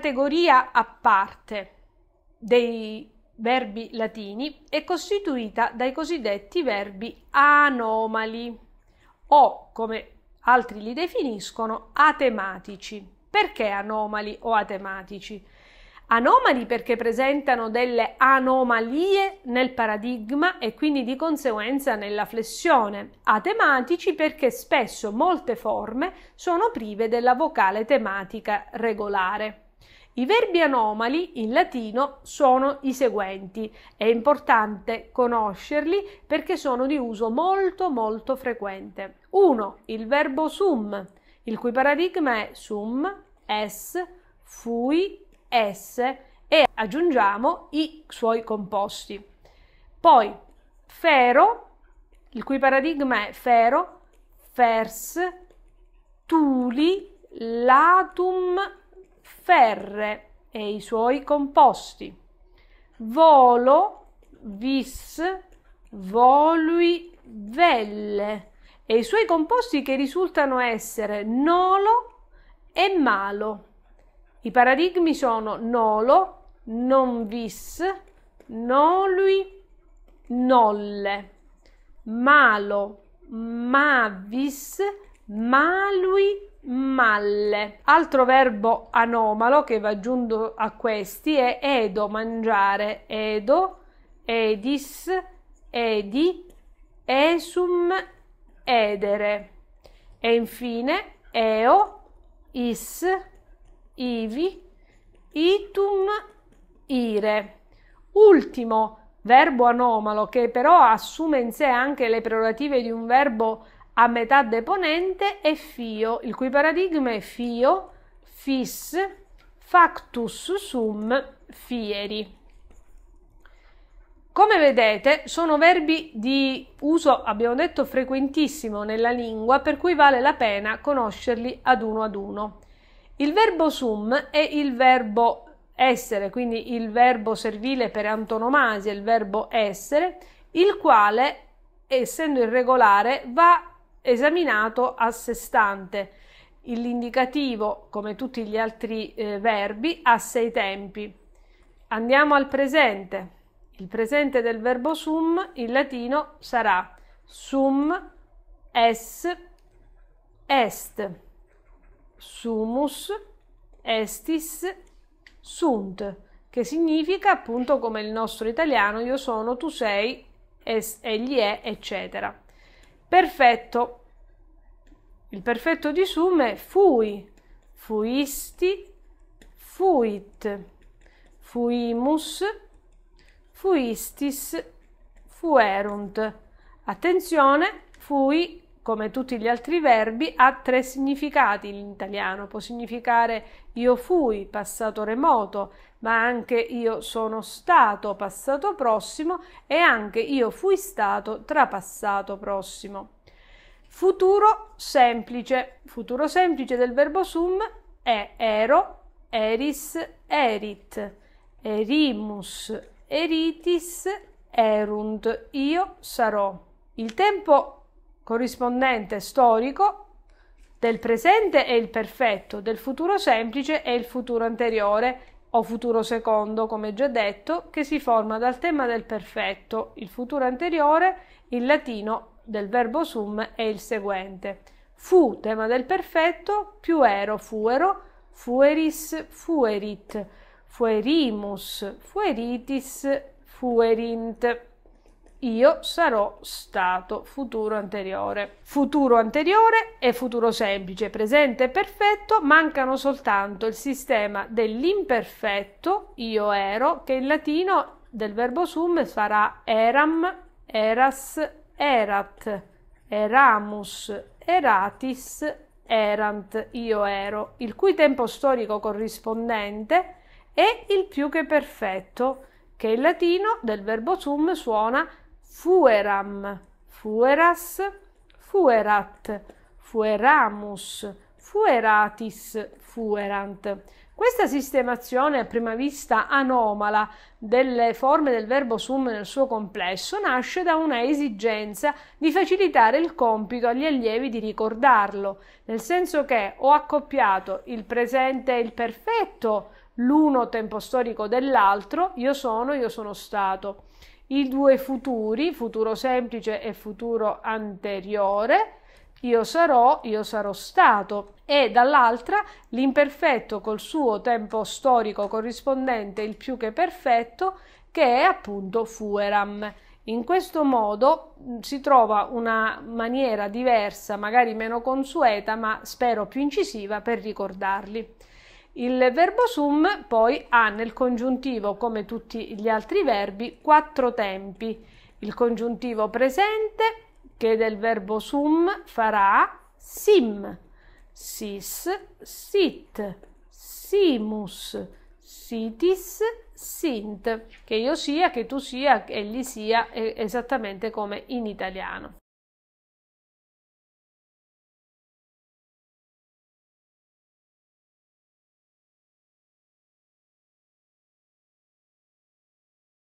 categoria a parte dei verbi latini è costituita dai cosiddetti verbi anomali o, come altri li definiscono, atematici. Perché anomali o atematici? Anomali perché presentano delle anomalie nel paradigma e quindi di conseguenza nella flessione, atematici perché spesso molte forme sono prive della vocale tematica regolare. I verbi anomali in latino sono i seguenti. È importante conoscerli perché sono di uso molto molto frequente. 1. Il verbo sum, il cui paradigma è sum, es, fui, esse e aggiungiamo i suoi composti. Poi fero, il cui paradigma è fero, fers, tuli, latum ferre e i suoi composti. Volo, vis, volui, velle e i suoi composti che risultano essere nolo e malo. I paradigmi sono nolo, non vis, nolui, nolle, malo, ma mavis, malui malle. Altro verbo anomalo che va aggiunto a questi è edo, mangiare, edo, edis, edi, esum, edere. E infine eo, is, ivi, itum, ire. Ultimo verbo anomalo che però assume in sé anche le prerogative di un verbo anomalo a metà deponente è fio, il cui paradigma è fio, fis, factus sum, fieri. Come vedete sono verbi di uso, abbiamo detto, frequentissimo nella lingua, per cui vale la pena conoscerli ad uno ad uno. Il verbo sum è il verbo essere, quindi il verbo servile per antonomasia, il verbo essere, il quale, essendo irregolare, va esaminato a sé stante. L'indicativo, come tutti gli altri eh, verbi, ha sei tempi. Andiamo al presente. Il presente del verbo sum in latino sarà sum es est, sumus estis sunt, che significa appunto come il nostro italiano io sono, tu sei, es, egli è, eccetera. Perfetto. Il perfetto di sum è fui, fuisti, fuit, fuimus, fuistis, fuerunt. Attenzione, fui come tutti gli altri verbi, ha tre significati in italiano. Può significare io fui, passato remoto, ma anche io sono stato, passato prossimo, e anche io fui stato, trapassato prossimo. Futuro semplice. Futuro semplice del verbo sum è ero, eris, erit, erimus, eritis, erunt, io sarò. Il tempo corrispondente storico del presente è il perfetto, del futuro semplice è il futuro anteriore o futuro secondo, come già detto, che si forma dal tema del perfetto, il futuro anteriore, il latino del verbo sum è il seguente. Fu, tema del perfetto, più ero, fuero, fueris, fuerit, fuerimus, fueritis, fuerint io sarò stato futuro anteriore. Futuro anteriore e futuro semplice, presente e perfetto, mancano soltanto il sistema dell'imperfetto, io ero, che in latino del verbo sum sarà eram, eras, erat, eramus, eratis, erant, io ero, il cui tempo storico corrispondente è il più che perfetto, che in latino del verbo sum suona erat fueram, fueras, fuerat, fueramus, fueratis, fuerant. Questa sistemazione a prima vista anomala delle forme del verbo sum nel suo complesso nasce da una esigenza di facilitare il compito agli allievi di ricordarlo, nel senso che ho accoppiato il presente e il perfetto, l'uno tempo storico dell'altro, io sono, io sono stato i due futuri, futuro semplice e futuro anteriore, io sarò, io sarò stato, e dall'altra l'imperfetto col suo tempo storico corrispondente, il più che perfetto, che è appunto fueram. In questo modo mm, si trova una maniera diversa, magari meno consueta, ma spero più incisiva per ricordarli. Il verbo sum poi ha nel congiuntivo, come tutti gli altri verbi, quattro tempi. Il congiuntivo presente, che del verbo sum farà sim, sis, sit, simus, sitis, sint, che io sia, che tu sia, che egli sia, esattamente come in italiano.